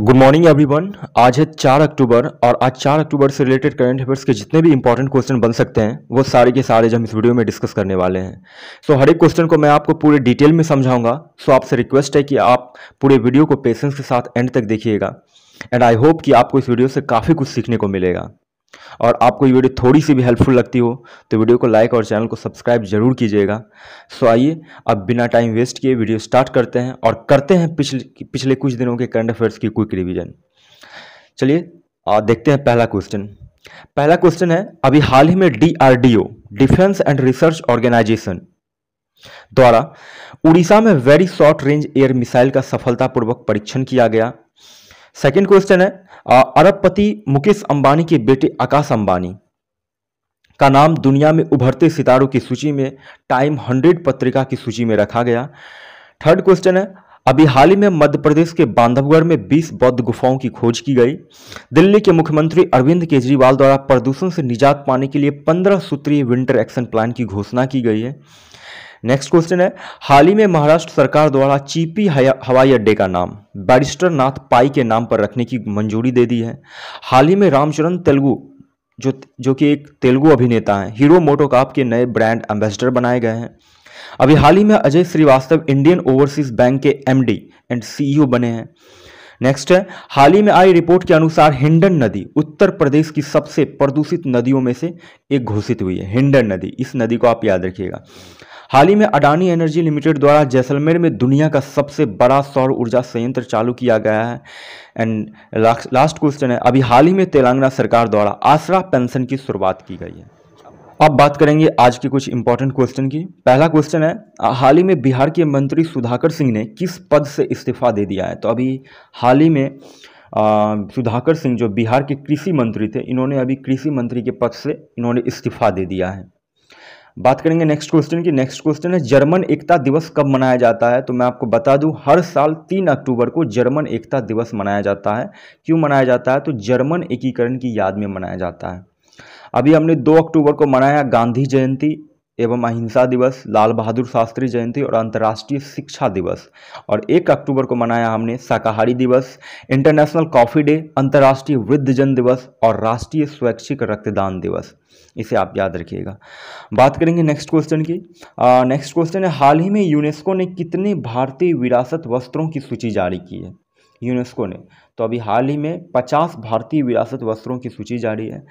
good morning everyone आज है चार अक्टूबर और आज चार अक्टूबर से रिलेटेड करंट अफेयर्स के जितने भी इंपॉर्टेंट क्वेश्चन बन सकते हैं वो सारे के सारे हम इस वीडियो में डिस्कस करने वाले हैं सो so, हर एक क्वेश्चन को मैं आपको पूरे डिटेल में समझाऊंगा सो so, आपसे रिक्वेस्ट है कि आप पूरे वीडियो को पेशेंस के साथ एंड तक देखिएगा एंड आई होप कि आपको इस वीडियो से काफ़ी कुछ सीखने को मिलेगा और आपको ये वीडियो थोड़ी सी भी हेल्पफुल लगती हो तो वीडियो को लाइक और चैनल को सब्सक्राइब जरूर कीजिएगा सो आइए अब बिना टाइम वेस्ट किए वीडियो स्टार्ट करते हैं और करते हैं पिछले पिछले कुछ दिनों के करंट अफेयर्स की क्विक रिवीजन चलिए देखते हैं पहला क्वेश्चन पहला क्वेश्चन है अभी हाल ही में D defence and research organisation द्वारा उड़ीसा में very short range air missile का सफलतापूर्वक परीक्षण किया गया सेकंड क्वेश्चन है अरबपति मुकेश अंबानी के बेटे आकाश अंबानी का नाम दुनिया में उभरते सितारों की सूची में टाइम हंड्रेड पत्रिका की सूची में रखा गया थर्ड क्वेश्चन है अभी हाल ही में मध्य प्रदेश के बांधवगढ़ में 20 बौद्ध गुफाओं की खोज की गई दिल्ली के मुख्यमंत्री अरविंद केजरीवाल द्वारा प्रदूषण से निजात पाने के लिए 15 सूत्रीय विंटर एक्शन प्लान की घोषणा की गई है नेक्स्ट क्वेश्चन है हाल ही में महाराष्ट्र सरकार द्वारा चीपी हवाई अड्डे का नाम बैरिस्टर नाथ पाई के नाम पर रखने की मंजूरी दे दी है हाल ही में रामचरण तेलुगु जो जो कि एक तेलुगु अभिनेता हैं हीरो मोटोकाप के नए ब्रांड एम्बेसडर बनाए गए हैं अभी हाल ही में Ajay Srivastava Indian Overseas Bank के एम एंड सी बने हैं नेक्स्ट है हाल ही में आई रिपोर्ट के अनुसार हिंडन नदी उत्तर प्रदेश की सबसे प्रदूषित नदियों में से एक घोषित हुई है हिंडन नदी इस नदी को आप याद रखिएगा हाल ही में अडानी एनर्जी लिमिटेड द्वारा जैसलमेर में दुनिया का सबसे बड़ा सौर ऊर्जा संयंत्र चालू किया गया है एंड लास्ट क्वेश्चन है अभी हाल ही में तेलंगाना सरकार द्वारा आसरा पेंशन की शुरुआत की गई है अब बात करेंगे आज के कुछ इंपॉर्टेंट क्वेश्चन की पहला क्वेश्चन है हाल ही में बिहार के मंत्री सुधाकर सिंह ने किस पद से इस्तीफा दे दिया है तो अभी हाल ही में सुधाकर सिंह जो बिहार के कृषि मंत्री थे इन्होंने अभी कृषि मंत्री के पद से इन्होंने इस्तीफा दे दिया है बात करेंगे नेक्स्ट क्वेश्चन की नेक्स्ट क्वेश्चन है जर्मन एकता दिवस कब मनाया जाता है तो मैं आपको बता दूं हर साल तीन अक्टूबर को जर्मन एकता दिवस मनाया जाता है क्यों मनाया जाता है तो जर्मन एकीकरण की याद में मनाया जाता है अभी हमने दो अक्टूबर को मनाया गांधी जयंती एवं अहिंसा दिवस लाल बहादुर शास्त्री जयंती और अंतर्राष्ट्रीय शिक्षा दिवस और एक अक्टूबर को मनाया हमने शाकाहारी दिवस इंटरनेशनल कॉफ़ी डे अंतर्राष्ट्रीय वृद्धजन दिवस और राष्ट्रीय स्वैच्छिक रक्तदान दिवस इसे आप याद रखिएगा बात करेंगे नेक्स्ट क्वेश्चन की नेक्स्ट क्वेश्चन है हाल ही में यूनेस्को ने कितने भारतीय विरासत वस्त्रों की सूची जारी की है यूनेस्को ने तो अभी हाल ही में 50 भारतीय विरासत वस्त्रों की सूची जारी है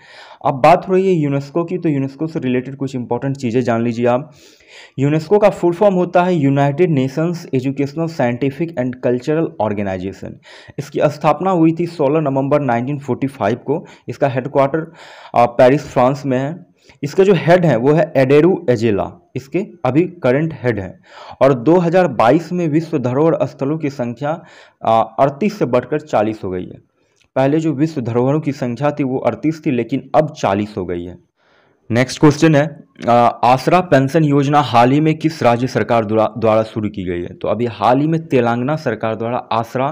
अब बात हो रही है यूनेस्को की तो यूनेस्को से रिलेटेड कुछ इंपॉर्टेंट चीज़ें जान लीजिए आप यूनेस्को का फुल फॉर्म होता है united nations educational scientific and cultural organisation इसकी स्थापना हुई थी सोलह नवम्बर नाइनटीन को इसका हेडक्वार्टर पेरिस फ्रांस में है इसका जो हेड है वो है एडेरू एजेला इसके अभी करंट हेड है और 2022 में विश्व धरोहर स्थलों की संख्या अड़तीस से बढ़कर 40 हो गई है पहले जो विश्व धरोहरों की संख्या थी वो 38 थी लेकिन अब 40 हो गई है नेक्स्ट क्वेश्चन है आसरा पेंशन योजना हाल ही में किस राज्य सरकार द्वारा शुरू की गई है तो अभी हाल ही में तेलंगाना सरकार द्वारा आसरा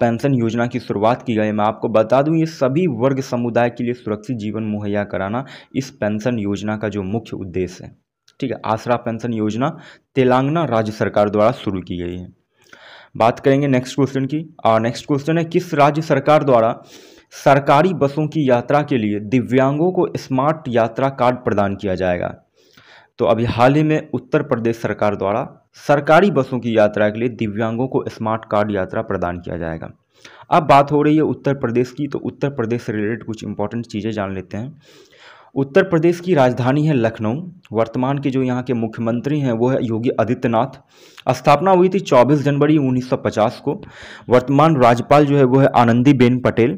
पेंशन योजना की शुरुआत की गई है मैं आपको बता दूं ये सभी वर्ग समुदाय के लिए सुरक्षित जीवन मुहैया कराना इस पेंशन योजना का जो मुख्य उद्देश्य है ठीक है आसरा पेंशन योजना तेलंगाना राज्य सरकार द्वारा शुरू की गई है बात करेंगे नेक्स्ट क्वेश्चन की और नेक्स्ट क्वेश्चन है किस राज्य सरकार द्वारा सरकारी बसों की यात्रा के लिए दिव्यांगों को स्मार्ट यात्रा कार्ड प्रदान किया जाएगा तो अभी हाल ही में उत्तर प्रदेश सरकार द्वारा सरकारी बसों की यात्रा के लिए दिव्यांगों को स्मार्ट कार्ड यात्रा प्रदान किया जाएगा अब बात हो रही है उत्तर प्रदेश की तो उत्तर प्रदेश से रिलेटेड कुछ इंपॉर्टेंट चीज़ें जान लेते हैं उत्तर प्रदेश की राजधानी है लखनऊ वर्तमान के जो यहाँ के मुख्यमंत्री हैं वो है योगी आदित्यनाथ स्थापना हुई थी 24 जनवरी 1950 को वर्तमान राज्यपाल जो है वो है आनंदीबेन पटेल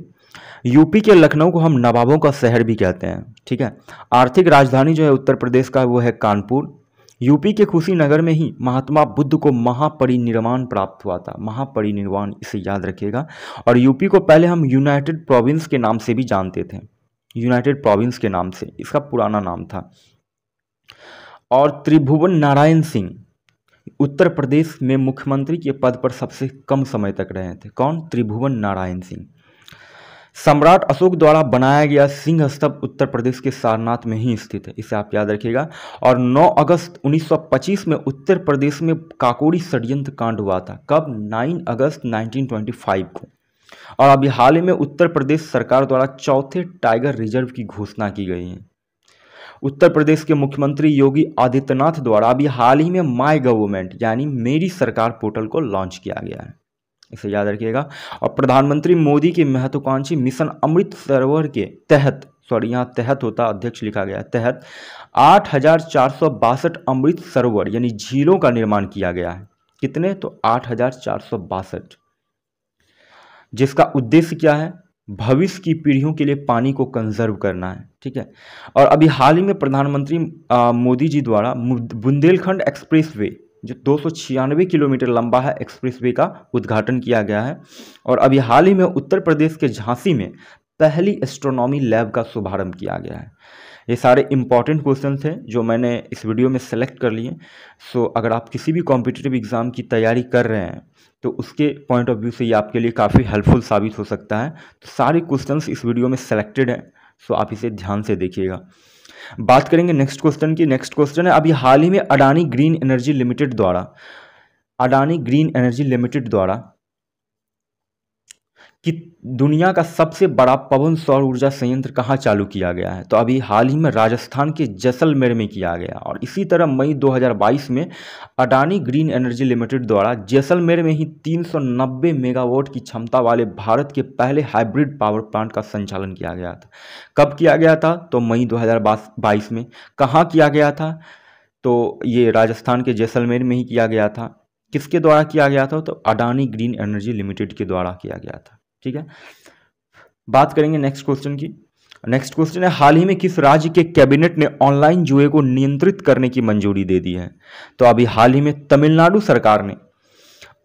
यूपी के लखनऊ को हम नवाबों का शहर भी कहते हैं ठीक है आर्थिक राजधानी जो है उत्तर प्रदेश का वो है कानपुर यूपी के कुशीनगर में ही महात्मा बुद्ध को महापरिनिर्वाण प्राप्त हुआ था महापरिनिर्वाण इसे याद रखिएगा और यूपी को पहले हम यूनाइटेड प्रोविंस के नाम से भी जानते थे यूनाइटेड प्रोविंस के नाम से इसका पुराना नाम था और त्रिभुवन नारायण सिंह उत्तर प्रदेश में मुख्यमंत्री के पद पर सबसे कम समय तक रहे थे कौन त्रिभुवन नारायण सिंह सम्राट अशोक द्वारा बनाया गया सिंह स्तंभ उत्तर प्रदेश के सारनाथ में ही स्थित है इसे आप याद रखिएगा और 9 अगस्त 1925 में उत्तर प्रदेश में काकोड़ी षड्यंत्र कांड हुआ था कब 9 अगस्त 1925 को और अभी हाल ही में उत्तर प्रदेश सरकार द्वारा चौथे टाइगर रिजर्व की घोषणा की गई है उत्तर प्रदेश के मुख्यमंत्री योगी आदित्यनाथ द्वारा अभी हाल ही में माई गवर्नमेंट यानी मेरी सरकार पोर्टल को लॉन्च किया गया है इसे याद रखिएगा और प्रधानमंत्री मोदी के महत्वाकांक्षी मिशन अमृत सरोवर के तहत सॉरी यहाँ तहत होता अध्यक्ष लिखा गया तहत आठ हजार चार सौ बासठ अमृत सरोवर यानी झीलों का निर्माण किया गया है कितने तो आठ हजार चार सौ बासठ जिसका उद्देश्य क्या है भविष्य की पीढ़ियों के लिए पानी को कंजर्व करना है ठीक है और अभी हाल ही में प्रधानमंत्री मोदी जी द्वारा बुंदेलखंड एक्सप्रेसवे जो दो किलोमीटर लंबा है एक्सप्रेसवे का उद्घाटन किया गया है और अभी हाल ही में उत्तर प्रदेश के झांसी में पहली एस्ट्रोनॉमी लैब का शुभारंभ किया गया है ये सारे इंपॉर्टेंट क्वेश्चन हैं जो मैंने इस वीडियो में सेलेक्ट कर लिए सो so, अगर आप किसी भी कॉम्पिटेटिव एग्ज़ाम की तैयारी कर रहे हैं तो उसके पॉइंट ऑफ व्यू से ये आपके लिए काफ़ी हेल्पफुल साबित हो सकता है तो सारे क्वेश्चन इस वीडियो में सेलेक्टेड हैं सो so, आप इसे ध्यान से देखिएगा बात करेंगे नेक्स्ट क्वेश्चन की नेक्स्ट क्वेश्चन है अभी हाल ही में अडानी ग्रीन एनर्जी लिमिटेड द्वारा अडानी ग्रीन एनर्जी लिमिटेड द्वारा कि दुनिया का सबसे बड़ा पवन सौर ऊर्जा संयंत्र कहाँ चालू किया गया है तो अभी हाल ही में राजस्थान के जैसलमेर में किया गया और इसी तरह मई 2022 में अडानी ग्रीन एनर्जी लिमिटेड द्वारा जैसलमेर में ही 390 मेगावाट की क्षमता वाले भारत के पहले हाइब्रिड पावर प्लांट का संचालन किया गया था कब किया गया था तो मई दो में कहाँ किया गया था तो ये राजस्थान के जैसलमेर में ही किया गया था किसके द्वारा किया गया था तो अडानी ग्रीन एनर्जी लिमिटेड के द्वारा किया गया था ठीक है बात करेंगे नेक्स्ट क्वेश्चन की नेक्स्ट क्वेश्चन है हाल ही में किस राज्य के कैबिनेट ने ऑनलाइन जुए को नियंत्रित करने की मंजूरी दे दी है तो अभी हाल ही में तमिलनाडु सरकार ने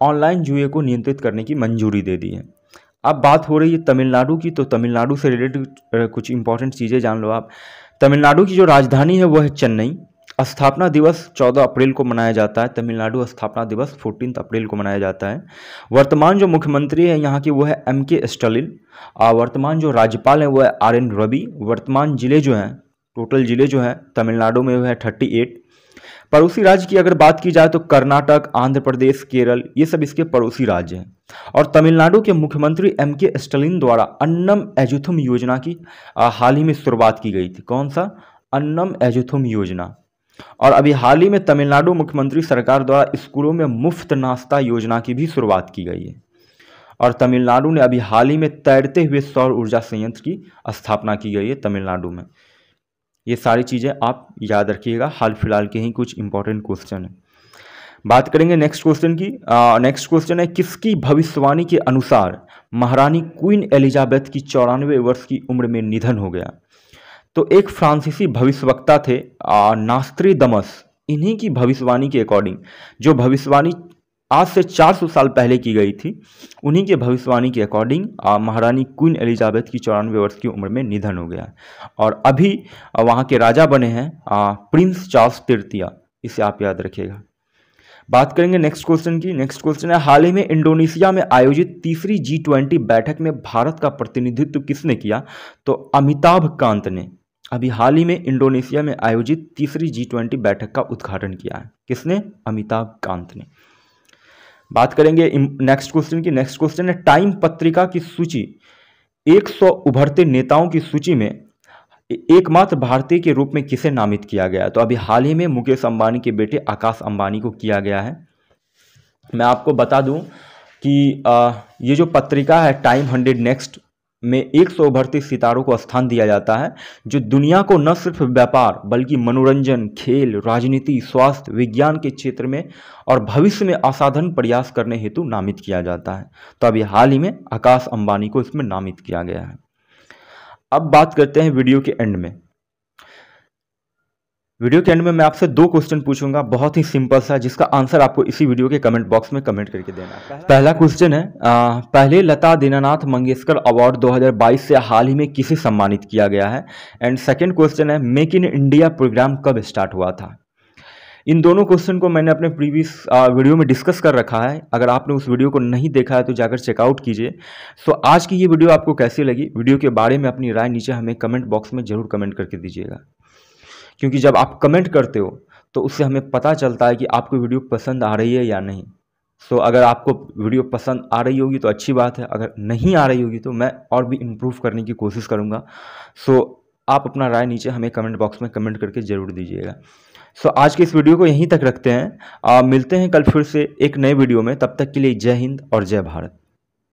ऑनलाइन जुए को नियंत्रित करने की मंजूरी दे दी है अब बात हो रही है तमिलनाडु की तो तमिलनाडु से रिलेटेड कुछ इंपॉर्टेंट चीज़ें जान लो आप तमिलनाडु की जो राजधानी है वह है चेन्नई स्थापना दिवस 14 अप्रैल को मनाया जाता है तमिलनाडु स्थापना दिवस 14 अप्रैल को मनाया जाता है वर्तमान जो मुख्यमंत्री है यहाँ की वो है एम के स्टालिन वर्तमान जो राज्यपाल हैं वो है आर एन रवि वर्तमान जिले जो हैं टोटल जिले जो हैं तमिलनाडु में वो है थर्टी एट पड़ोसी राज्य की अगर बात की जाए तो कर्नाटक आंध्र प्रदेश केरल ये सब इसके पड़ोसी राज्य हैं और तमिलनाडु के मुख्यमंत्री एम के स्टालिन द्वारा अन्नम एजुथम योजना की हाल ही में शुरुआत की गई थी कौन सा अन्नम एजुथम योजना और अभी हाल ही में तमिलनाडु मुख्यमंत्री सरकार द्वारा स्कूलों में मुफ्त नाश्ता योजना की भी शुरुआत की गई है और तमिलनाडु ने अभी हाल ही में तैरते हुए सौर ऊर्जा संयंत्र की स्थापना की गई है तमिलनाडु में ये सारी चीज़ें आप याद रखिएगा हाल फिलहाल के ही कुछ इंपॉर्टेंट क्वेश्चन हैं बात करेंगे नेक्स्ट क्वेश्चन की नेक्स्ट क्वेश्चन है किसकी भविष्यवाणी के अनुसार महारानी क्वीन एलिजाबेथ की चौरानवे वर्ष की उम्र में निधन हो गया तो एक फ्रांसीसी भविष्यवक्ता थे नास्त्री दमस इन्हीं की भविष्यवाणी के अकॉर्डिंग जो भविष्यवाणी आज से 400 साल पहले की गई थी उन्हीं के भविष्यवाणी के अकॉर्डिंग महारानी क्वीन एलिजाबेथ की चौरानवे वर्ष की उम्र में निधन हो गया और अभी वहाँ के राजा बने हैं प्रिंस चार्ल्स तृतीया इसे आप याद रखिएगा बात करेंगे नेक्स्ट क्वेश्चन की नेक्स्ट क्वेश्चन है हाल ही में इंडोनेशिया में आयोजित तीसरी जी ट्वेंटी बैठक में भारत का प्रतिनिधित्व किसने किया तो अमिताभ कांत ने अभी हाल ही में इंडोनेशिया में आयोजित तीसरी जी ट्वेंटी बैठक का उद्घाटन किया है किसने अमिताभ कांत ने बात करेंगे नेक्स्ट क्वेश्चन की नेक्स्ट क्वेश्चन है टाइम पत्रिका की सूची 100 उभरते नेताओं की सूची में एकमात्र भारतीय के रूप में किसे नामित किया गया तो अभी हाल ही में मुकेश अंबानी के बेटे आकाश अंबानी को किया गया है मैं आपको बता दूं कि ये जो पत्रिका है टाइम हंड्रेड नेक्स्ट में 100 उभरते सितारों को स्थान दिया जाता है जो दुनिया को न सिर्फ व्यापार बल्कि मनोरंजन खेल राजनीति स्वास्थ्य विज्ञान के क्षेत्र में और भविष्य में असाधारण प्रयास करने हेतु नामित किया जाता है तो अभी हाल ही में आकाश अंबानी को इसमें नामित किया गया है अब बात करते हैं वीडियो के एंड में वीडियो के एंड में मैं आपसे दो क्वेश्चन पूछूंगा बहुत ही सिंपल सा जिसका आंसर आपको इसी वीडियो के कमेंट बॉक्स में कमेंट करके देना है पहला क्वेश्चन है आ, पहले लता दीनानाथ मंगेशकर अवार्ड 2022 से हाल ही में किसे सम्मानित किया गया है एंड सेकंड क्वेश्चन है मेक इन इंडिया प्रोग्राम कब स्टार्ट हुआ था इन दोनों क्वेश्चन को मैंने अपने प्रीवियस वीडियो में डिस्कस कर रखा है अगर आपने उस वीडियो को नहीं देखा है तो जाकर चेकआउट कीजिए सो आज की ये वीडियो आपको कैसी लगी वीडियो के बारे में अपनी राय नीचे हमें कमेंट बॉक्स में जरूर कमेंट करके दीजिएगा क्योंकि जब आप कमेंट करते हो तो उससे हमें पता चलता है कि आपको वीडियो पसंद आ रही है या नहीं सो so, अगर आपको वीडियो पसंद आ रही होगी तो अच्छी बात है अगर नहीं आ रही होगी तो मैं और भी इम्प्रूव करने की कोशिश करूँगा सो so, आप अपना राय नीचे हमें कमेंट बॉक्स में कमेंट करके ज़रूर दीजिएगा सो so, आज के इस वीडियो को यहीं तक रखते हैं आ, मिलते हैं कल फिर से एक नए वीडियो में तब तक के लिए जय हिंद और जय भारत